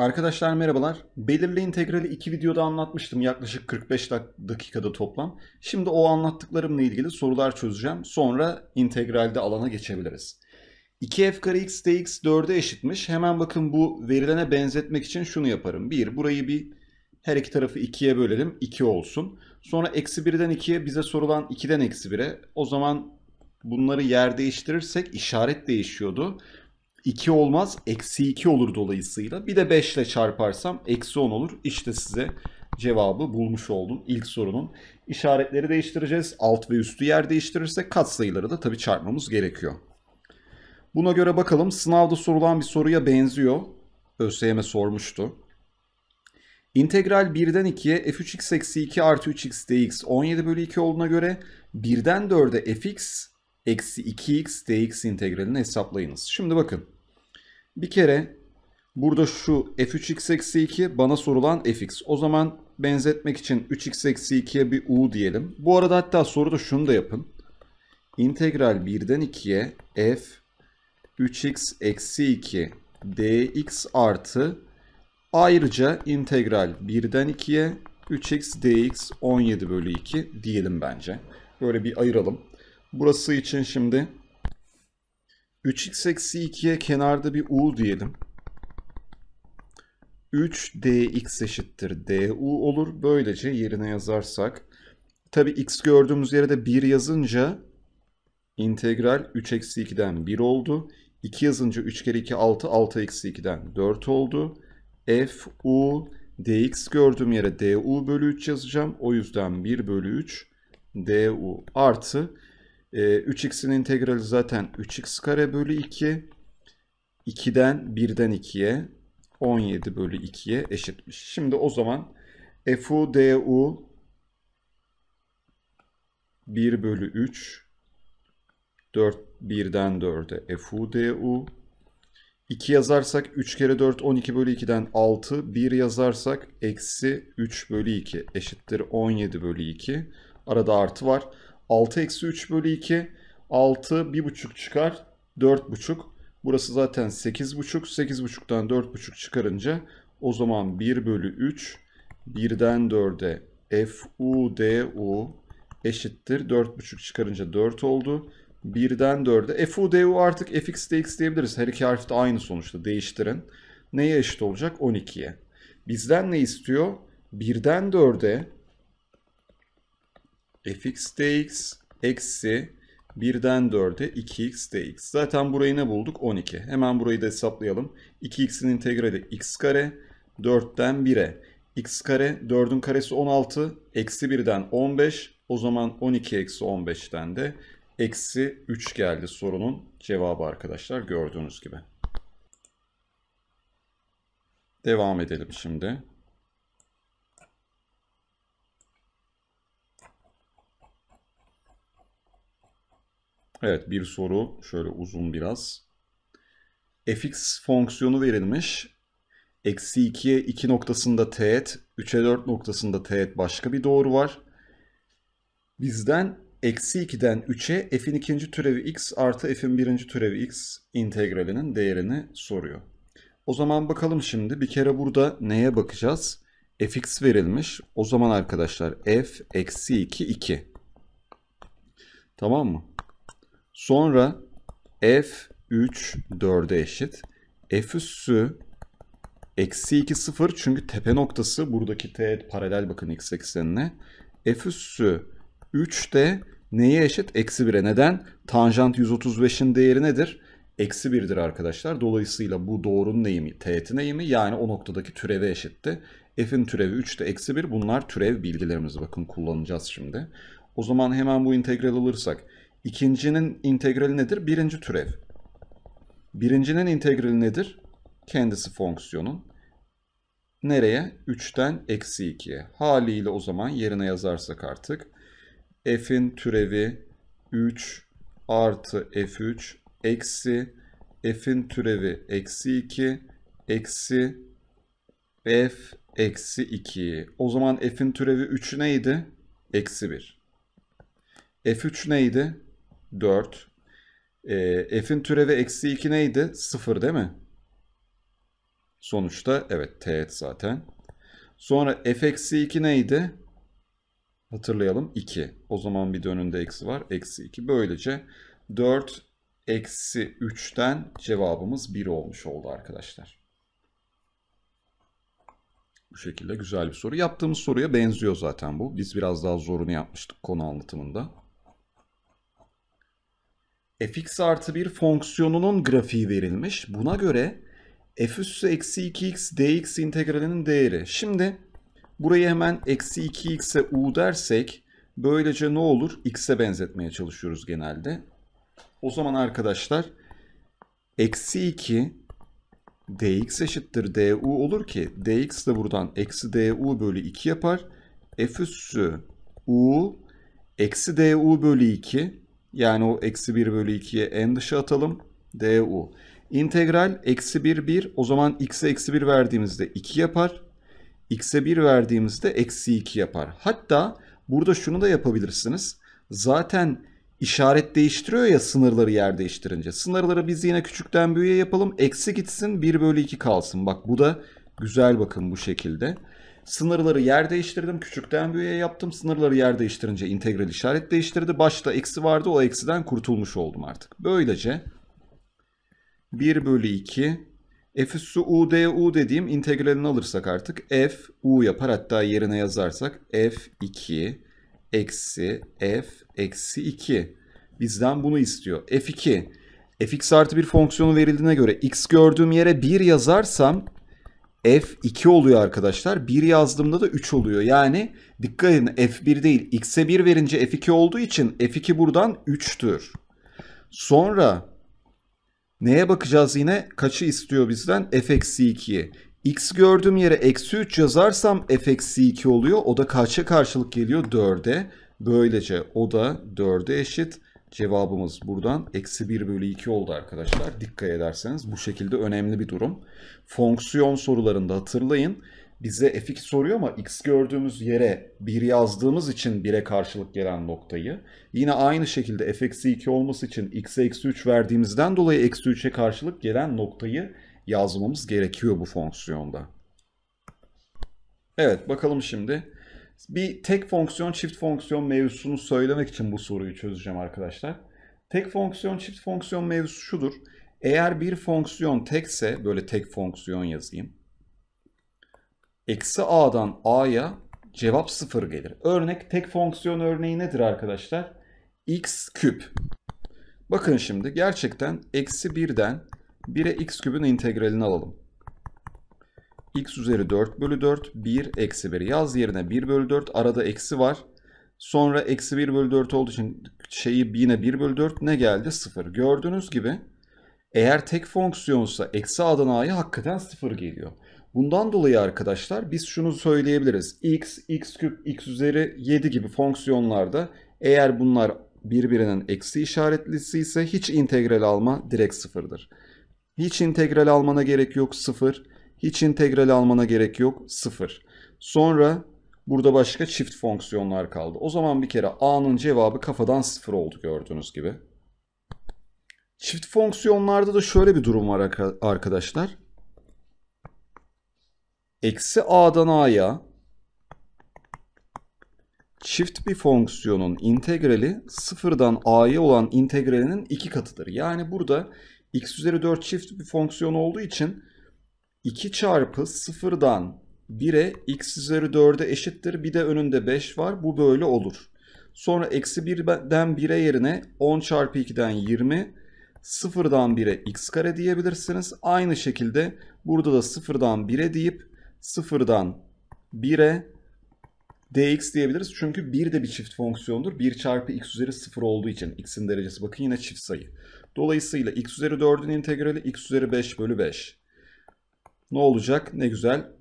Arkadaşlar merhabalar. Belirli integrali iki videoda anlatmıştım yaklaşık 45 dakikada toplam. Şimdi o anlattıklarımla ilgili sorular çözeceğim. Sonra integralde alana geçebiliriz. 2f kare x dx 4'e eşitmiş. Hemen bakın bu verilene benzetmek için şunu yaparım. 1 burayı bir her iki tarafı 2'ye bölelim. 2 olsun. Sonra eksi 1'den 2'ye bize sorulan 2'den eksi 1'e. O zaman bunları yer değiştirirsek işaret değişiyordu. 2 olmaz. Eksi 2 olur dolayısıyla. Bir de 5 ile çarparsam eksi 10 olur. İşte size cevabı bulmuş oldum. İlk sorunun işaretleri değiştireceğiz. Alt ve üstü yer değiştirirsek katsayıları da tabii çarpmamız gerekiyor. Buna göre bakalım sınavda sorulan bir soruya benziyor. ÖSYM sormuştu. İntegral 1'den 2'ye f3x eksi 2 artı 3x dx 17 bölü 2 olduğuna göre 1'den 4'e fx eksi 2x dx integralini hesaplayınız. Şimdi bakın bir kere burada şu f3x eksi 2 bana sorulan fx. O zaman benzetmek için 3x eksi 2'ye bir u diyelim. Bu arada hatta soruda şunu da yapın. İntegral 1'den 2'ye f 3x eksi 2 dx artı ayrıca integral 1'den 2'ye 3x dx 17 bölü 2 diyelim bence. Böyle bir ayıralım. Burası için şimdi 3x eksi 2'ye kenarda bir u diyelim. 3dx eşittir du olur. Böylece yerine yazarsak. Tabi x gördüğümüz yere de 1 yazınca integral 3 eksi 2'den 1 oldu. 2 yazınca 3 kere 2 6 6 eksi 2'den 4 oldu. f u dx gördüğüm yere du bölü 3 yazacağım. O yüzden 1 bölü 3 du artı e, ee, 3x'in integrali zaten 3x kare bölü 2. 2'den 1'den 2'ye 17 bölü 2'ye eşitmiş. Şimdi o zaman fu du 1 bölü 3 4 1'den 4'e fu du 2 yazarsak 3 kere 4 12 bölü 2'den 6 1 yazarsak eksi 3 bölü 2 eşittir 17 bölü 2 arada artı var. 6 eksi 3 bölü 2. 6 bir buçuk çıkar. 4 buçuk. Burası zaten 8 8 buçuk, buçuk'tan 4 buçuk çıkarınca o zaman 1 bölü 3. 1'den 4'e d u eşittir. 4 buçuk çıkarınca 4 oldu. 1'den 4'e. d u artık f x FX x diyebiliriz. Her iki harf de aynı sonuçta. Değiştirin. Neye eşit olacak? 12'ye. Bizden ne istiyor? Birden 4'e fx dx eksi 1'den 4'e 2x dx. Zaten burayı ne bulduk? 12. Hemen burayı da hesaplayalım. 2x'in integrali x kare 4'ten 1'e. x kare 4'ün karesi 16. Eksi 1'den 15. O zaman 12 eksi 15'ten de eksi 3 geldi sorunun cevabı arkadaşlar gördüğünüz gibi. Devam edelim şimdi. Evet bir soru şöyle uzun biraz. fx fonksiyonu verilmiş. Eksi 2'ye 2 noktasında teğet, 3'e 4 noktasında teğet başka bir doğru var. Bizden eksi 2'den 3'e f'in ikinci türevi x artı f'in birinci türevi x integralinin değerini soruyor. O zaman bakalım şimdi bir kere burada neye bakacağız? fx verilmiş. O zaman arkadaşlar f eksi 2 2. Tamam mı? Sonra f3 4'e eşit. f üssü eksi 2 0 çünkü tepe noktası buradaki teğet paralel bakın x eksenine. f üssü 3 de neye eşit? Eksi 1'e. Neden? Tanjant 135'in değeri nedir? Eksi 1'dir arkadaşlar. Dolayısıyla bu doğrunun eğimi teğetin eğimi yani o noktadaki türeve eşitti. F'in türevi 3 de eksi 1. Bunlar türev bilgilerimiz bakın kullanacağız şimdi. O zaman hemen bu integral alırsak İkincinin integrali nedir? Birinci türev. Birincinin integrali nedir? Kendisi fonksiyonun. Nereye? 3'ten eksi 2'ye. Haliyle o zaman yerine yazarsak artık f'in türevi 3 artı f3 eksi f'in türevi eksi 2 eksi f eksi 2. O zaman f'in türevi 3 neydi? Eksi 1. f3 neydi? 4. E, ee, f'in türevi eksi 2 neydi? 0 değil mi? Sonuçta evet teğet zaten. Sonra f eksi 2 neydi? Hatırlayalım 2. O zaman bir dönünde eksi var. Eksi 2. Böylece 4 eksi 3'ten cevabımız 1 olmuş oldu arkadaşlar. Bu şekilde güzel bir soru. Yaptığımız soruya benziyor zaten bu. Biz biraz daha zorunu yapmıştık konu anlatımında fx artı 1 fonksiyonunun grafiği verilmiş. Buna göre f üssü eksi 2x dx integralinin değeri. Şimdi burayı hemen eksi 2x'e u dersek böylece ne olur? x'e benzetmeye çalışıyoruz genelde. O zaman arkadaşlar eksi 2 dx eşittir du olur ki dx de buradan eksi du bölü 2 yapar. f üssü u eksi du bölü 2 yani o eksi 1 bölü 2'ye en dışa atalım. du. İntegral eksi 1 1 o zaman x'e eksi 1 verdiğimizde 2 yapar. x'e 1 verdiğimizde eksi 2 yapar. Hatta burada şunu da yapabilirsiniz. Zaten işaret değiştiriyor ya sınırları yer değiştirince. Sınırları biz yine küçükten büyüğe yapalım. Eksi gitsin 1 bölü 2 kalsın. Bak bu da güzel bakın bu şekilde. Sınırları yer değiştirdim. Küçükten büyüğe yaptım. Sınırları yer değiştirince integral işaret değiştirdi. Başta eksi vardı. O eksiden kurtulmuş oldum artık. Böylece 1 bölü 2 f üssü u du dediğim integralini alırsak artık f u yapar. Hatta yerine yazarsak f 2 eksi f eksi 2 bizden bunu istiyor. f2 fx artı bir fonksiyonu verildiğine göre x gördüğüm yere 1 yazarsam f 2 oluyor arkadaşlar. 1 yazdığımda da 3 oluyor. Yani dikkat edin f1 değil x'e 1 verince f2 olduğu için f2 buradan 3'tür. Sonra neye bakacağız yine? Kaçı istiyor bizden? f-2'yi. x gördüğüm yere eksi 3 yazarsam f-2 oluyor. O da kaça karşılık geliyor? 4'e. Böylece o da 4'e eşit. Cevabımız buradan eksi 1 bölü 2 oldu arkadaşlar. Dikkat ederseniz bu şekilde önemli bir durum. Fonksiyon sorularında hatırlayın bize fx soruyor ama x gördüğümüz yere 1 yazdığımız için 1'e karşılık gelen noktayı yine aynı şekilde f eksi 2 olması için x'e eksi 3 verdiğimizden dolayı eksi 3'e karşılık gelen noktayı yazmamız gerekiyor bu fonksiyonda. Evet bakalım şimdi bir tek fonksiyon çift fonksiyon mevzusunu söylemek için bu soruyu çözeceğim arkadaşlar. Tek fonksiyon çift fonksiyon mevzusu şudur. Eğer bir fonksiyon tekse böyle tek fonksiyon yazayım. Eksi a'dan a'ya cevap sıfır gelir. Örnek tek fonksiyon örneği nedir arkadaşlar? x küp. Bakın şimdi gerçekten eksi birden 1'e x küpün integralini alalım x üzeri 4 bölü 4 1 eksi 1 yaz yerine 1 bölü 4 arada eksi var. Sonra eksi 1 bölü 4 olduğu için şeyi yine 1 bölü 4 ne geldi? 0. Gördüğünüz gibi eğer tek fonksiyonsa eksi a'dan a'ya hakikaten 0 geliyor. Bundan dolayı arkadaşlar biz şunu söyleyebiliriz. x, x küp, x üzeri 7 gibi fonksiyonlarda eğer bunlar birbirinin eksi işaretlisi ise hiç integral alma direkt sıfırdır. Hiç integral almana gerek yok sıfır. Hiç integral almana gerek yok. sıfır. Sonra burada başka çift fonksiyonlar kaldı. O zaman bir kere A'nın cevabı kafadan sıfır oldu gördüğünüz gibi. Çift fonksiyonlarda da şöyle bir durum var arkadaşlar. Eksi A'dan A'ya çift bir fonksiyonun integrali sıfırdan a'ya olan integralinin iki katıdır. Yani burada x üzeri 4 çift bir fonksiyon olduğu için 2 çarpı 0'dan 1'e x üzeri 4'e eşittir. Bir de önünde 5 var. Bu böyle olur. Sonra eksi 1'den 1'e yerine 10 çarpı 2'den 20. sıfırdan 1'e x kare diyebilirsiniz. Aynı şekilde burada da sıfırdan 1'e deyip sıfırdan 1'e dx diyebiliriz. Çünkü 1 de bir çift fonksiyondur. 1 çarpı x üzeri 0 olduğu için x'in derecesi bakın yine çift sayı. Dolayısıyla x üzeri 4'ün integrali x üzeri 5 bölü 5. Ne olacak? Ne güzel.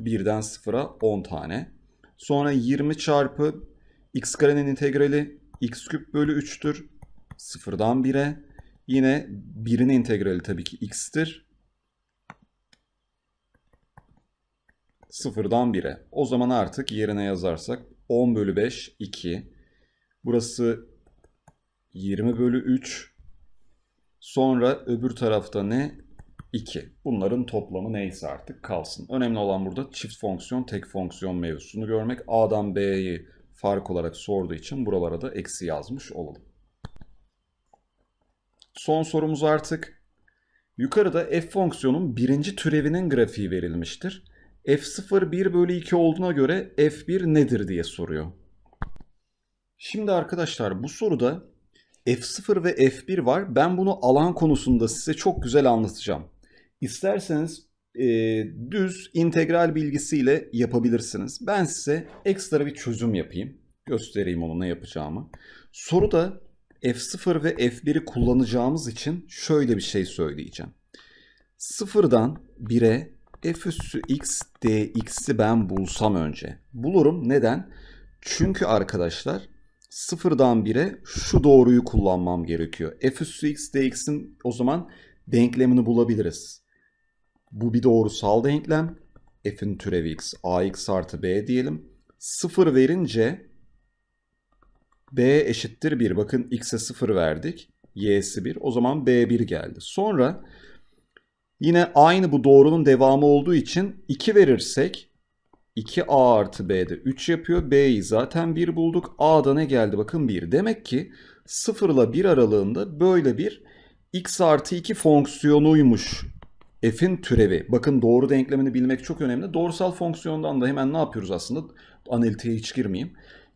1'den 0'a 10 tane. Sonra 20 çarpı x karenin integrali x küp bölü 3'tür. 0'dan 1'e. Yine 1'in integrali tabii ki x'tir. 0'dan 1'e. O zaman artık yerine yazarsak 10 bölü 5 2. Burası 20 bölü 3. Sonra öbür tarafta ne? 2. Bunların toplamı neyse artık kalsın. Önemli olan burada çift fonksiyon, tek fonksiyon mevzusunu görmek. A'dan B'yi fark olarak sorduğu için buralara da eksi yazmış olalım. Son sorumuz artık. Yukarıda f fonksiyonun birinci türevinin grafiği verilmiştir. f0 1 bölü 2 olduğuna göre f1 nedir diye soruyor. Şimdi arkadaşlar bu soruda F0 ve F1 var. Ben bunu alan konusunda size çok güzel anlatacağım. İsterseniz e, düz integral bilgisiyle yapabilirsiniz. Ben size ekstra bir çözüm yapayım. Göstereyim onu ne yapacağımı. Soruda f0 ve f1'i kullanacağımız için şöyle bir şey söyleyeceğim. Sıfırdan 1'e f üssü x dx'i ben bulsam önce. Bulurum. Neden? Çünkü arkadaşlar sıfırdan 1'e şu doğruyu kullanmam gerekiyor. f üssü x dx'in o zaman denklemini bulabiliriz. Bu bir doğrusal denklem. F'in türevi x. Ax artı b diyelim. 0 verince b eşittir 1. Bakın x'e 0 verdik. y'si 1. O zaman b1 geldi. Sonra yine aynı bu doğrunun devamı olduğu için 2 verirsek 2a artı b'de 3 yapıyor. b'yi zaten 1 bulduk. a'da ne geldi? Bakın 1. Demek ki 0 ile 1 aralığında böyle bir x artı 2 fonksiyonuymuş f'in türevi. Bakın doğru denklemini bilmek çok önemli. Doğrusal fonksiyondan da hemen ne yapıyoruz aslında? Analitiğe hiç girmeyeyim.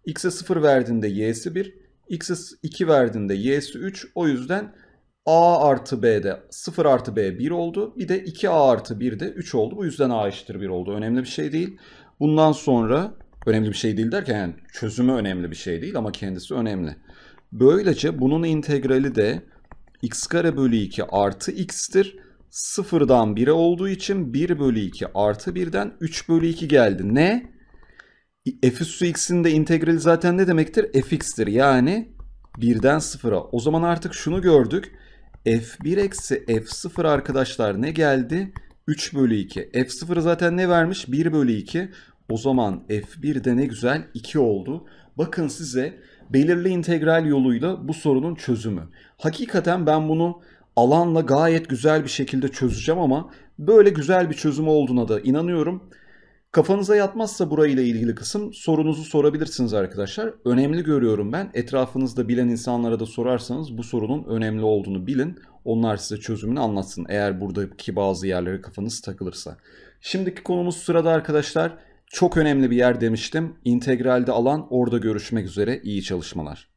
x'e 0 verdiğinde y'si 1, x'e 2 verdiğinde y'si 3. O yüzden a artı b'de 0 artı b 1 oldu. Bir de 2a artı 1 de 3 oldu. Bu yüzden a eşittir 1 oldu. Önemli bir şey değil. Bundan sonra önemli bir şey değil derken yani çözümü önemli bir şey değil ama kendisi önemli. Böylece bunun integrali de x kare bölü 2 artı x'tir sıfırdan 1'e olduğu için 1 bölü 2 artı 1'den 3 bölü 2 geldi. Ne? f üstü x'in de integrali zaten ne demektir? fx'tir yani 1'den 0'a. O zaman artık şunu gördük. f1 eksi f0 arkadaşlar ne geldi? 3 bölü 2. f0 zaten ne vermiş? 1 bölü 2. O zaman f1 de ne güzel 2 oldu. Bakın size belirli integral yoluyla bu sorunun çözümü. Hakikaten ben bunu alanla gayet güzel bir şekilde çözeceğim ama böyle güzel bir çözüm olduğuna da inanıyorum. Kafanıza yatmazsa burayla ilgili kısım sorunuzu sorabilirsiniz arkadaşlar. Önemli görüyorum ben. Etrafınızda bilen insanlara da sorarsanız bu sorunun önemli olduğunu bilin. Onlar size çözümünü anlatsın eğer buradaki bazı yerlere kafanız takılırsa. Şimdiki konumuz sırada arkadaşlar. Çok önemli bir yer demiştim. İntegralde alan orada görüşmek üzere. İyi çalışmalar.